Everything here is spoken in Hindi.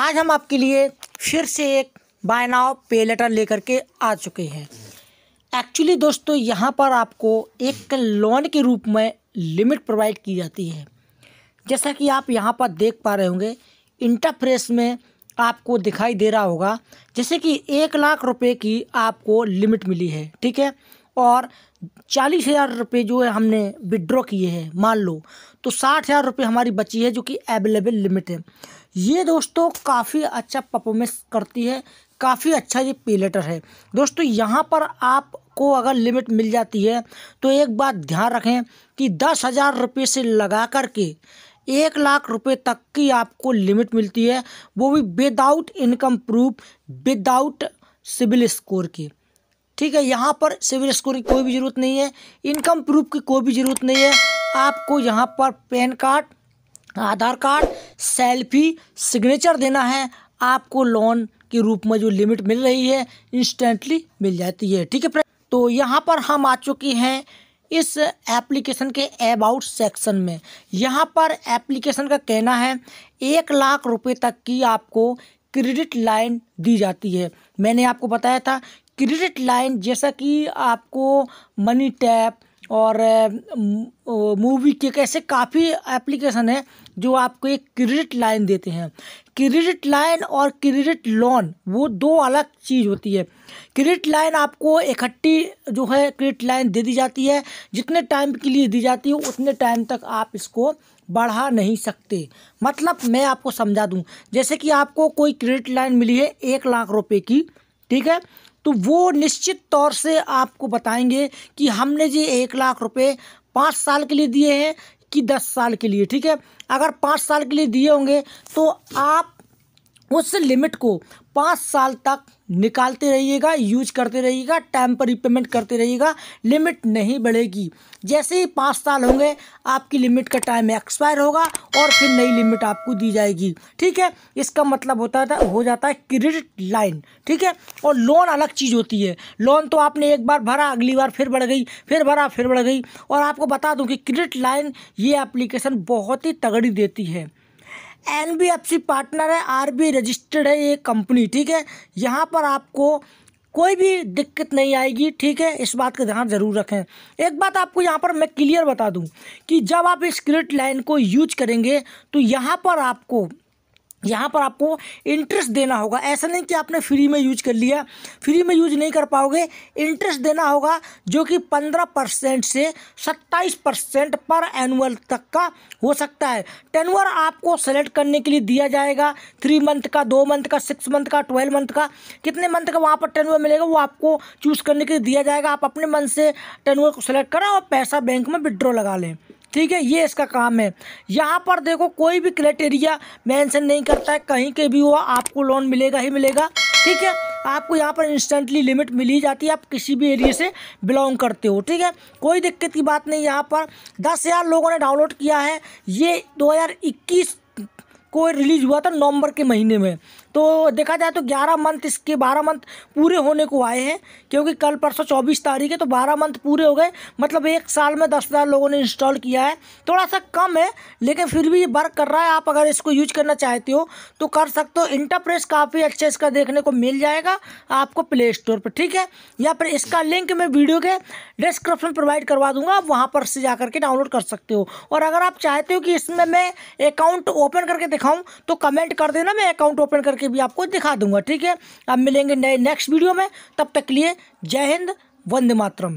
आज हम आपके लिए फिर से एक बाय नाव पे लेटर लेकर के आ चुके हैं एक्चुअली दोस्तों यहाँ पर आपको एक लोन के रूप में लिमिट प्रोवाइड की जाती है जैसा कि आप यहाँ पर देख पा रहे होंगे इंटरफ्रेस में आपको दिखाई दे रहा होगा जैसे कि एक लाख रुपए की आपको लिमिट मिली है ठीक है और चालीस हज़ार रुपये जो है हमने विड्रॉ किए हैं मान लो तो साठ हज़ार रुपये हमारी बची है जो कि अवेलेबल लिमिट है ये दोस्तों काफ़ी अच्छा परफॉर्मेंस करती है काफ़ी अच्छा ये पेलेटर है दोस्तों यहाँ पर आपको अगर लिमिट मिल जाती है तो एक बात ध्यान रखें कि दस हज़ार रुपये से लगा कर के एक लाख रुपए तक की आपको लिमिट मिलती है वो भी without income proof without CIBIL score की ठीक है यहाँ पर सिविल स्कोर की कोई भी ज़रूरत नहीं है इनकम प्रूफ की कोई भी ज़रूरत नहीं है आपको यहाँ पर PAN card Aadhaar card selfie signature देना है आपको लोन के रूप में जो लिमिट मिल रही है इंस्टेंटली मिल जाती है ठीक है फ्रेंड तो यहाँ पर हम आ चुके हैं इस एप्लीकेशन के अबाउट सेक्शन में यहाँ पर एप्लीकेशन का कहना है एक लाख रुपए तक की आपको क्रेडिट लाइन दी जाती है मैंने आपको बताया था क्रेडिट लाइन जैसा कि आपको मनी टैप और मूवी के कैसे काफ़ी एप्लीकेशन है जो आपको एक क्रेडिट लाइन देते हैं क्रेडिट लाइन और क्रेडिट लोन वो दो अलग चीज़ होती है क्रेडिट लाइन आपको इकट्ठी जो है क्रेडिट लाइन दे दी जाती है जितने टाइम के लिए दी जाती है उतने टाइम तक आप इसको बढ़ा नहीं सकते मतलब मैं आपको समझा दूं जैसे कि आपको कोई क्रेडिट लाइन मिली है एक लाख रुपए की ठीक है तो वो निश्चित तौर से आपको बताएंगे कि हमने जी एक लाख रुपए पाँच साल के लिए दिए हैं कि दस साल के लिए ठीक है अगर पाँच साल के लिए दिए होंगे तो आप उस लिमिट को पाँच साल तक निकालते रहिएगा यूज करते रहिएगा टाइम पर रिपेमेंट करते रहिएगा लिमिट नहीं बढ़ेगी जैसे ही पाँच साल होंगे आपकी लिमिट का टाइम एक्सपायर होगा और फिर नई लिमिट आपको दी जाएगी ठीक है इसका मतलब होता था हो जाता है क्रेडिट लाइन ठीक है और लोन अलग चीज़ होती है लोन तो आपने एक बार भरा अगली बार फिर बढ़ गई फिर भरा फिर बढ़ गई और आपको बता दूँ कि क्रेडिट लाइन ये एप्लीकेशन बहुत ही तगड़ी देती है एनबीएफसी पार्टनर है आरबी रजिस्टर्ड है ये कंपनी ठीक है यहाँ पर आपको कोई भी दिक्कत नहीं आएगी ठीक है इस बात का ध्यान जरूर रखें एक बात आपको यहाँ पर मैं क्लियर बता दूँ कि जब आप इस क्रेडिट लाइन को यूज करेंगे तो यहाँ पर आपको यहाँ पर आपको इंटरेस्ट देना होगा ऐसा नहीं कि आपने फ्री में यूज कर लिया फ्री में यूज नहीं कर पाओगे इंटरेस्ट देना होगा जो कि पंद्रह परसेंट से सत्ताईस परसेंट पर एनुअल तक का हो सकता है टेनवर आपको सेलेक्ट करने के लिए दिया जाएगा थ्री मंथ का दो मंथ का सिक्स मंथ का ट्वेल्व मंथ का कितने मंथ का वहाँ पर टेनवर मिलेगा वो आपको चूज़ करने के लिए दिया जाएगा आप अपने मन से टेनवर को सेलेक्ट करें और पैसा बैंक में विड्रॉ लगा लें ठीक है ये इसका काम है यहाँ पर देखो कोई भी क्राइटेरिया मेंशन नहीं करता है कहीं के भी वो आपको लोन मिलेगा ही मिलेगा ठीक है आपको यहाँ पर इंस्टेंटली लिमिट मिल ही जाती है आप किसी भी एरिया से बिलोंग करते हो ठीक है कोई दिक्कत की बात नहीं यहाँ पर दस हज़ार लोगों ने डाउनलोड किया है ये इक्कीस को रिलीज़ हुआ था नवंबर के महीने में तो देखा जाए तो ग्यारह मंथ इसके बारह मंथ पूरे होने को आए हैं क्योंकि कल परसों चौबीस तारीख है तो बारह मंथ पूरे हो गए मतलब एक साल में दस हज़ार लोगों ने इंस्टॉल किया है थोड़ा सा कम है लेकिन फिर भी ये वर्क कर रहा है आप अगर इसको यूज करना चाहते हो तो कर सकते हो इंटरप्रेस काफ़ी अच्छे इसका देखने को मिल जाएगा आपको प्ले स्टोर पर ठीक है या फिर इसका लिंक मैं वीडियो के डिस्क्रिप्शन प्रोवाइड करवा दूंगा आप वहाँ पर से जा करके डाउनलोड कर सकते हो और अगर आप चाहते हो कि इसमें मैं अकाउंट ओपन करके दिखाऊँ तो कमेंट कर देना मैं अकाउंट ओपन करके करके भी आपको दिखा दूंगा ठीक है अब मिलेंगे नए नेक्स्ट वीडियो में तब तक के लिए जय हिंद वंदे मातरम